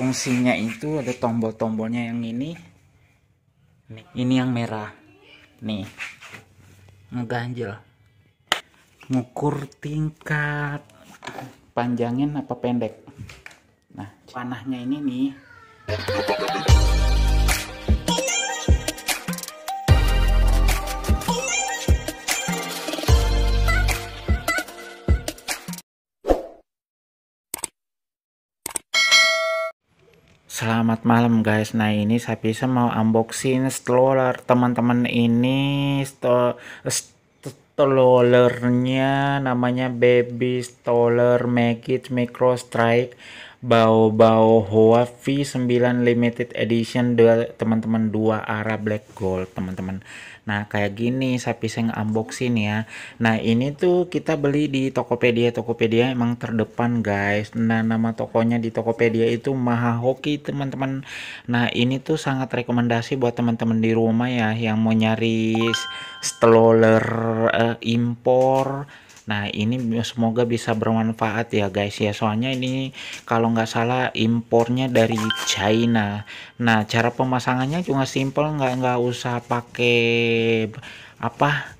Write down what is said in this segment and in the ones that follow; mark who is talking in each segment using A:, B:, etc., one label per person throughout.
A: fungsinya itu ada tombol-tombolnya yang ini ini yang merah nih ngeganjel ngukur tingkat panjangin apa pendek nah panahnya ini nih Selamat malam guys. Nah ini saya bisa mau unboxing stroller teman-teman ini strollernya namanya baby stroller Magic Micro Strike bau Hoa V9 Limited Edition dua teman-teman dua arah black gold teman-teman nah kayak gini sapi saya unboxing ya nah ini tuh kita beli di Tokopedia Tokopedia emang terdepan guys nah nama tokonya di Tokopedia itu Maha Hoki teman-teman nah ini tuh sangat rekomendasi buat teman-teman di rumah ya yang mau nyari stroller uh, impor Nah ini semoga bisa bermanfaat ya guys ya soalnya ini kalau nggak salah impornya dari China. Nah cara pemasangannya cuma simple nggak nggak usah pakai apa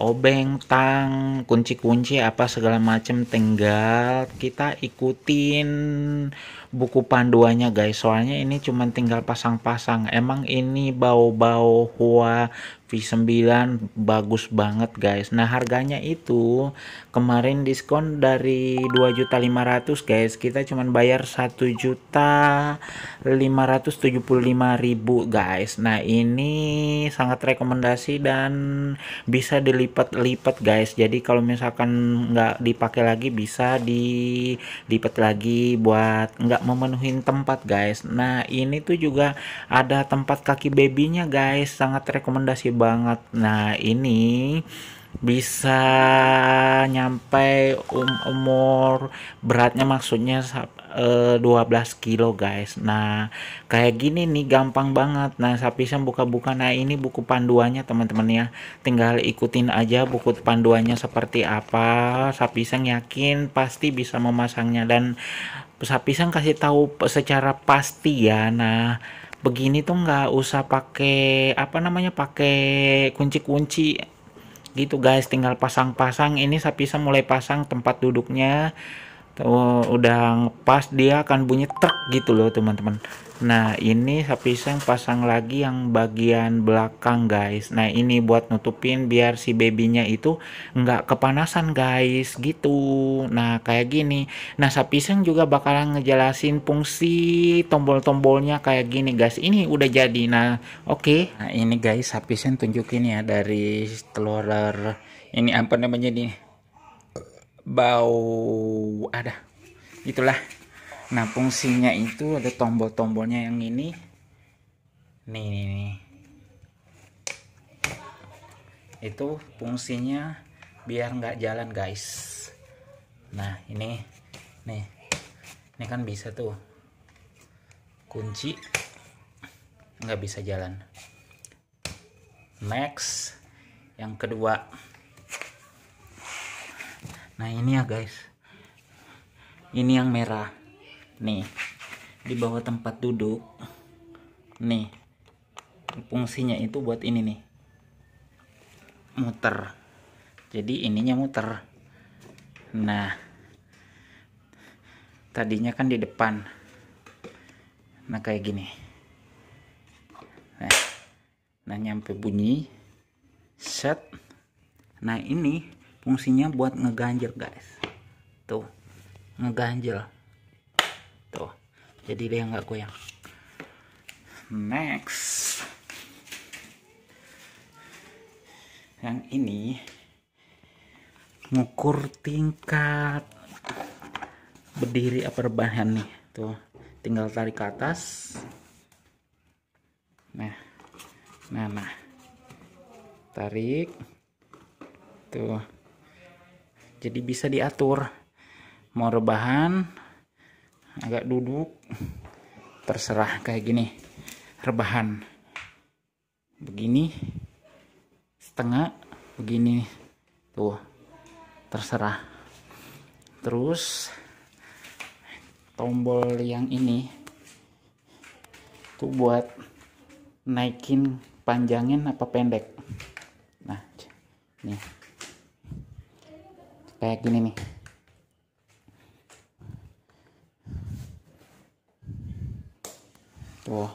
A: obeng, tang, kunci-kunci apa segala macam tinggal kita ikutin buku panduannya guys. Soalnya ini cuma tinggal pasang-pasang. Emang ini bau-bau Hua V9 bagus banget guys nah harganya itu kemarin diskon dari 2.500 guys kita cuman bayar 1.575.000 guys nah ini sangat rekomendasi dan bisa dilipat-lipat guys jadi kalau misalkan nggak dipakai lagi bisa dilipat lagi buat nggak memenuhi tempat guys nah ini tuh juga ada tempat kaki babynya guys sangat rekomendasi banget nah ini bisa nyampe um, umur beratnya maksudnya 12 eh, kilo guys nah kayak gini nih gampang banget nah sapi sem buka-buka nah ini buku panduannya teman-teman ya tinggal ikutin aja buku panduannya seperti apa sapi sem yakin pasti bisa memasangnya dan sapi sem kasih tahu secara pasti ya nah begini tuh nggak usah pakai apa namanya pakai kunci-kunci gitu guys tinggal pasang-pasang ini sapi bisa mulai pasang tempat duduknya tuh oh, udah pas dia akan bunyi truk gitu loh teman-teman nah ini sapi seng pasang lagi yang bagian belakang guys nah ini buat nutupin biar si babynya itu nggak kepanasan guys gitu nah kayak gini nah sapi seng juga bakalan ngejelasin fungsi tombol-tombolnya kayak gini guys ini udah jadi nah oke okay. nah ini guys sapi seng tunjukin ya dari telur ini apa namanya nih bau ada itulah nah fungsinya itu ada tombol-tombolnya yang ini nih, nih, nih itu fungsinya biar nggak jalan guys nah ini nih ini kan bisa tuh kunci nggak bisa jalan next yang kedua nah ini ya guys ini yang merah nih di bawah tempat duduk nih fungsinya itu buat ini nih muter jadi ininya muter nah tadinya kan di depan nah kayak gini nah, nah nyampe bunyi set nah ini fungsinya buat ngeganjel guys tuh ngeganjel tuh jadi dia nggak goyang next yang ini ngukur tingkat berdiri apa rebahan nih tuh tinggal tarik ke atas nah nah nah tarik tuh jadi bisa diatur mau rebahan agak duduk terserah kayak gini rebahan begini setengah begini tuh terserah terus tombol yang ini tuh buat naikin panjangin apa pendek nah nih kayak gini nih tuh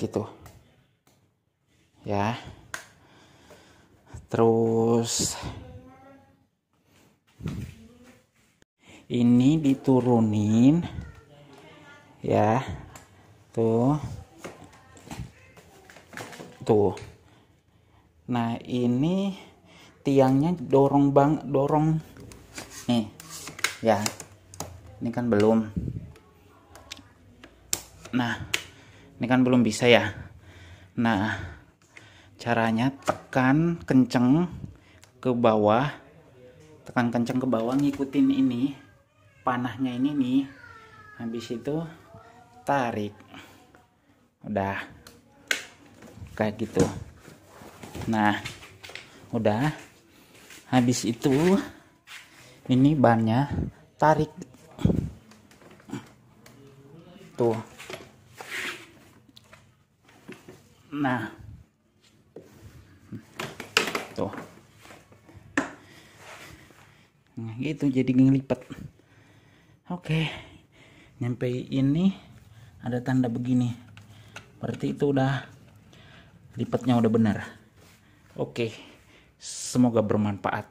A: gitu ya terus ini diturunin ya tuh tuh nah ini tiangnya dorong bang dorong nih ya ini kan belum nah ini kan belum bisa ya nah caranya tekan kenceng ke bawah tekan kenceng ke bawah ngikutin ini panahnya ini nih habis itu tarik udah kayak gitu nah udah habis itu ini bannya tarik tuh nah tuh nah gitu jadi ngelipat oke nyampe ini ada tanda begini berarti itu udah lipatnya udah benar oke okay. Semoga bermanfaat.